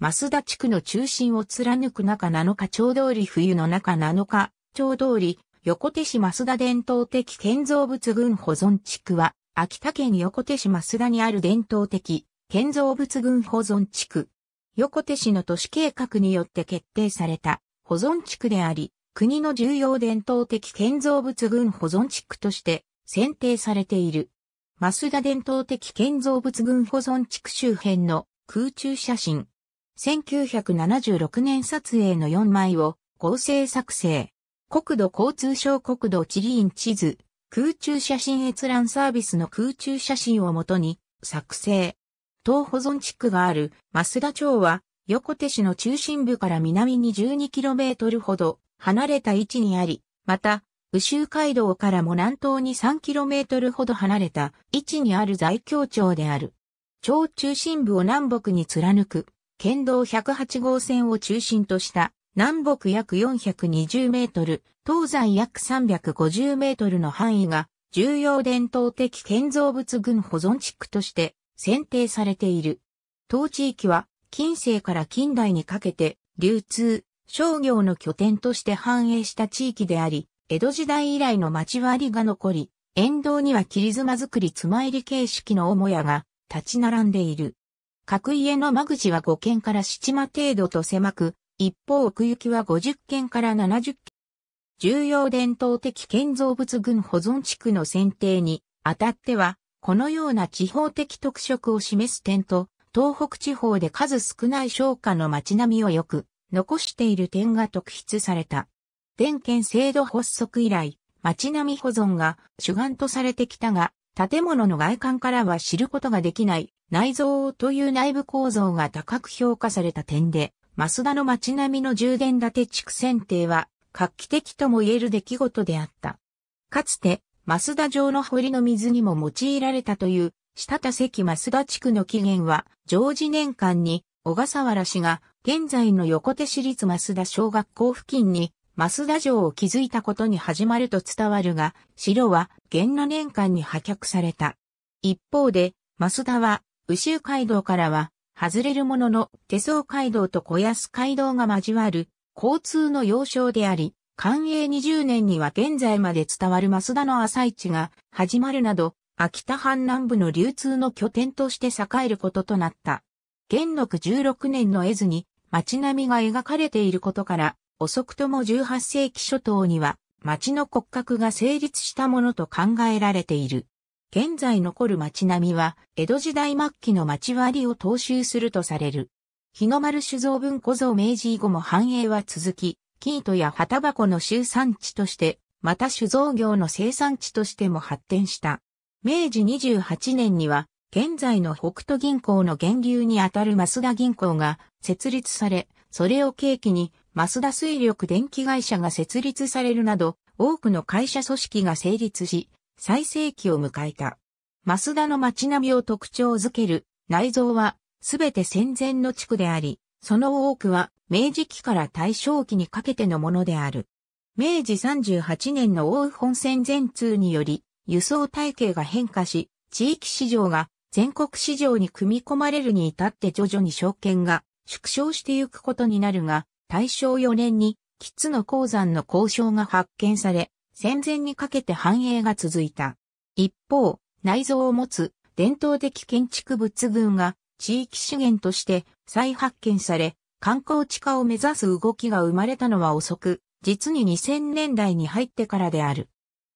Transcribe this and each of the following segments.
増田地区の中心を貫く中7日町通り冬の中7日町通り横手市増田伝統的建造物群保存地区は秋田県横手市増田にある伝統的建造物群保存地区。横手市の都市計画によって決定された保存地区であり、国の重要伝統的建造物群保存地区として選定されている。増田伝統的建造物群保存地区周辺の空中写真。1976年撮影の4枚を合成作成。国土交通省国土地理院地図、空中写真閲覧サービスの空中写真をもとに作成。東保存地区がある増田町は横手市の中心部から南に 12km ほど離れた位置にあり、また、宇州街道からも南東に 3km ほど離れた位置にある在京町である。町中心部を南北に貫く県道108号線を中心とした南北約420メートル、東西約350メートルの範囲が重要伝統的建造物群保存地区として選定されている。当地域は近世から近代にかけて流通、商業の拠点として繁栄した地域であり、江戸時代以来の町割りが残り、沿道には切り妻作り妻入り形式の母屋が立ち並んでいる。各家の間口は5軒から7間程度と狭く、一方奥行きは50軒から70軒。重要伝統的建造物群保存地区の選定にあたっては、このような地方的特色を示す点と、東北地方で数少ない商家の街並みをよく残している点が特筆された。電県制度発足以来、街並み保存が主眼とされてきたが、建物の外観からは知ることができない内蔵という内部構造が高く評価された点で、ス田の町並みの充電立て地区選定は画期的とも言える出来事であった。かつて、ス田城の堀の水にも用いられたという、下田関ス田地区の起源は、常時年間に、小笠原氏が、現在の横手市立ス田小学校付近に、ス田城を築いたことに始まると伝わるが、城は、元の年間に破却された。一方で、ス田は、宇州街道からは、外れるものの、手相街道と小安街道が交わる、交通の要衝であり、寛永20年には現在まで伝わる増田の朝市が始まるなど、秋田藩南部の流通の拠点として栄えることとなった。元禄16年の絵図に街並みが描かれていることから、遅くとも18世紀初頭には街の骨格が成立したものと考えられている。現在残る町並みは、江戸時代末期の町割りを踏襲するとされる。日の丸酒造文庫像明治以後も繁栄は続き、生糸や旗箱の集産地として、また酒造業の生産地としても発展した。明治28年には、現在の北斗銀行の源流にあたる増田銀行が設立され、それを契機に、増田水力電気会社が設立されるなど、多くの会社組織が成立し、最盛期を迎えた。増田の街並みを特徴づける内蔵はすべて戦前の地区であり、その多くは明治期から大正期にかけてのものである。明治38年の大本戦全通により輸送体系が変化し、地域市場が全国市場に組み込まれるに至って徐々に証券が縮小してゆくことになるが、大正4年に、キッツの鉱山の交渉が発見され、戦前にかけて繁栄が続いた。一方、内蔵を持つ伝統的建築物群が地域資源として再発見され、観光地化を目指す動きが生まれたのは遅く、実に2000年代に入ってからである。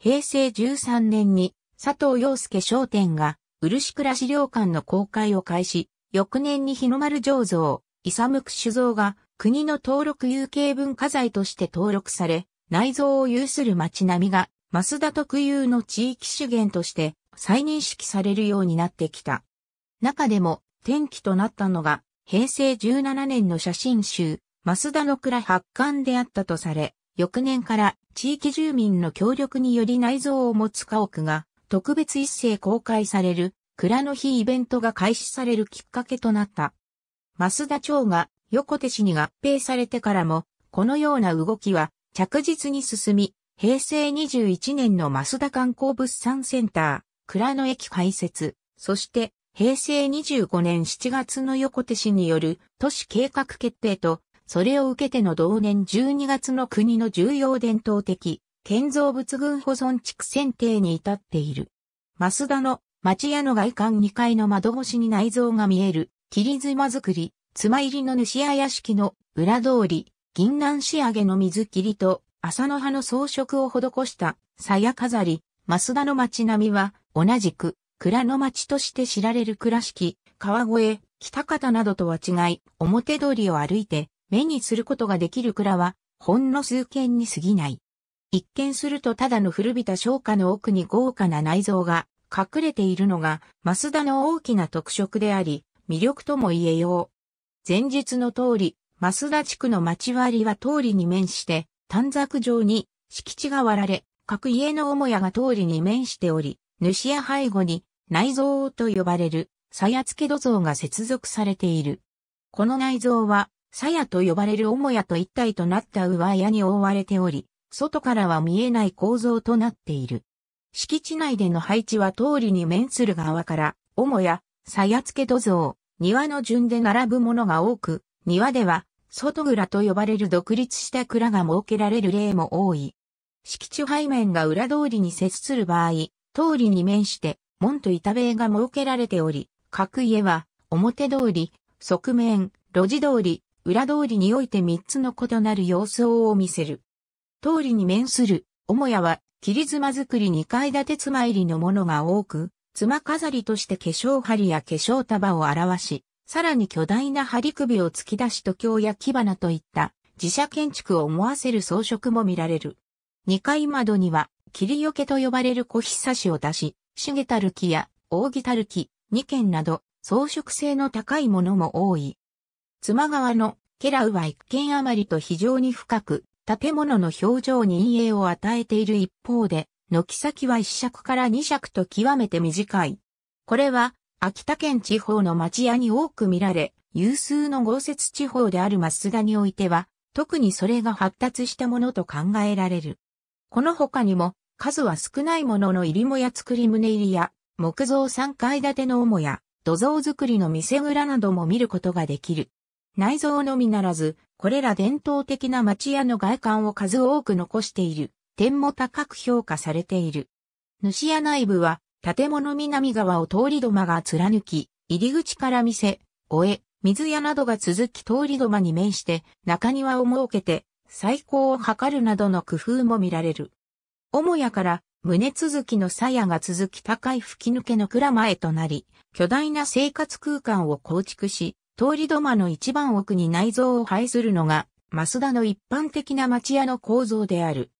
平成13年に佐藤洋介商店が漆倉資料館の公開を開始、翌年に日の丸醸造、イサムク酒造が国の登録有形文化財として登録され、内臓を有する町並みが、増田特有の地域資源として再認識されるようになってきた。中でも転機となったのが、平成17年の写真集、増田の蔵発刊であったとされ、翌年から地域住民の協力により内臓を持つ家屋が特別一斉公開される蔵の日イベントが開始されるきっかけとなった。増田町が横手市に合併されてからも、このような動きは着実に進み、平成21年の増田観光物産センター、倉野駅開設、そして平成25年7月の横手市による都市計画決定と、それを受けての同年12月の国の重要伝統的建造物群保存地区選定に至っている。増田の町屋の外観2階の窓越しに内蔵が見える、切妻造り、妻入りの主屋屋敷の裏通り、銀杏仕上げの水切りと朝の葉の装飾を施した鞘飾り、増田の町並みは同じく蔵の町として知られる倉敷、川越、北方などとは違い、表通りを歩いて目にすることができる蔵はほんの数軒に過ぎない。一見するとただの古びた商家の奥に豪華な内臓が隠れているのが増田の大きな特色であり、魅力とも言えよう。前述の通り、増田地区の町割は通りに面して、短冊状に敷地が割られ、各家の母屋が通りに面しており、主や背後に内蔵と呼ばれる鞘付け土蔵が接続されている。この内蔵は、鞘と呼ばれる母屋と一体となった上屋に覆われており、外からは見えない構造となっている。敷地内での配置は通りに面する側から、母屋、鞘付け土蔵、庭の順で並ぶものが多く、庭では外蔵と呼ばれる独立した蔵が設けられる例も多い。敷地背面が裏通りに接する場合、通りに面して、門と板塀が設けられており、各家は、表通り、側面、路地通り、裏通りにおいて三つの異なる様相を見せる。通りに面する、母屋は、切妻作り二階建て妻入りのものが多く、妻飾りとして化粧針や化粧束を表し、さらに巨大な張り首を突き出し土京や木花といった自社建築を思わせる装飾も見られる。2階窓には、霧よけと呼ばれる小ひさしを出し、茂たる木や扇たる木、2軒など装飾性の高いものも多い。妻川のケラウは一軒余りと非常に深く、建物の表情に陰影を与えている一方で、軒先は一尺から二尺と極めて短い。これは秋田県地方の町屋に多く見られ、有数の豪雪地方である増田においては、特にそれが発達したものと考えられる。この他にも、数は少ないものの入りもや作り棟入りや、木造3階建ての母や、土蔵作りの店蔵なども見ることができる。内蔵のみならず、これら伝統的な町屋の外観を数多く残している、点も高く評価されている。主屋内部は、建物南側を通り土間が貫き、入り口から店、終え、水屋などが続き通り土間に面して中庭を設けて最高を図るなどの工夫も見られる。母屋から胸続きの鞘が続き高い吹き抜けの蔵前となり、巨大な生活空間を構築し、通り土間の一番奥に内蔵を配するのが、増田の一般的な町屋の構造である。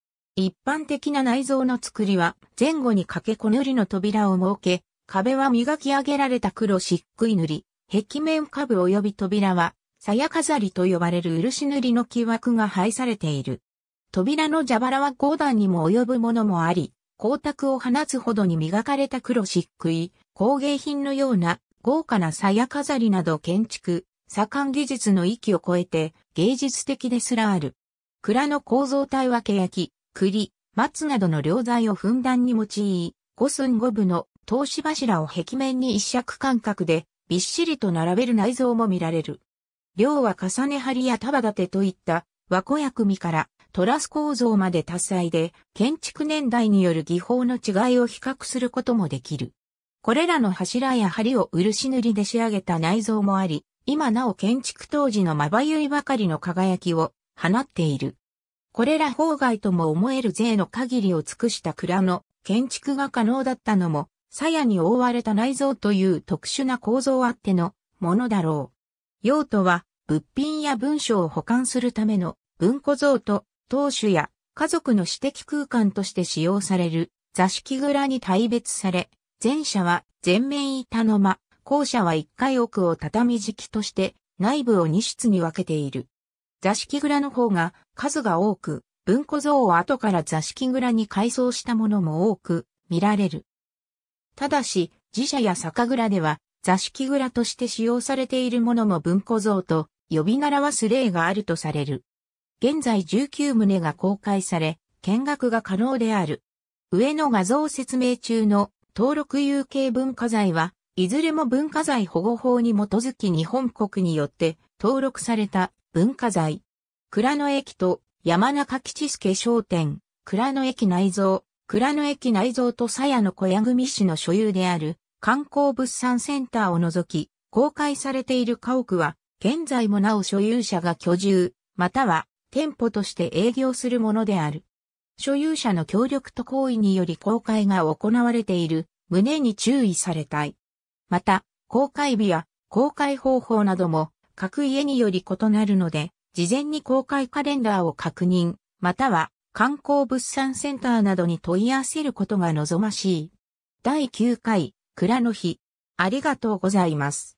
一般的な内蔵の作りは、前後に掛けこ塗りの扉を設け、壁は磨き上げられた黒漆喰塗り、壁面下部及び扉は、鞘飾りと呼ばれる漆塗りの木枠が配されている。扉の蛇腹は5段にも及ぶものもあり、光沢を放つほどに磨かれた黒漆喰、工芸品のような豪華な鞘飾りなど建築、左官技術の域を超えて芸術的ですらある。蔵の構造体は欅、栗、松などの良材をふんだんに用い、五寸五分の投資柱を壁面に一尺間隔でびっしりと並べる内蔵も見られる。量は重ね張りや束立てといった和子薬味からトラス構造まで多彩で建築年代による技法の違いを比較することもできる。これらの柱や梁を漆塗りで仕上げた内蔵もあり、今なお建築当時のまばゆいばかりの輝きを放っている。これら方外とも思える税の限りを尽くした蔵の建築が可能だったのも、鞘に覆われた内蔵という特殊な構造あってのものだろう。用途は、物品や文書を保管するための文庫像と、当主や家族の私的空間として使用される座敷蔵に大別され、前者は全面板の間、後者は一階奥を畳敷きとして内部を二室に分けている。座敷蔵の方が数が多く、文庫像を後から座敷蔵に改装したものも多く見られる。ただし、寺社や酒蔵では座敷蔵として使用されているものも文庫像と呼び習わす例があるとされる。現在19棟が公開され、見学が可能である。上の画像説明中の登録有形文化財は、いずれも文化財保護法に基づき日本国によって登録された文化財。倉野駅と山中吉助商店、倉野駅内蔵、倉野駅内蔵と鞘野小屋組市の所有である観光物産センターを除き、公開されている家屋は、現在もなお所有者が居住、または店舗として営業するものである。所有者の協力と行為により公開が行われている旨に注意されたい。また、公開日や公開方法なども各家により異なるので、事前に公開カレンダーを確認、または観光物産センターなどに問い合わせることが望ましい。第9回、蔵の日。ありがとうございます。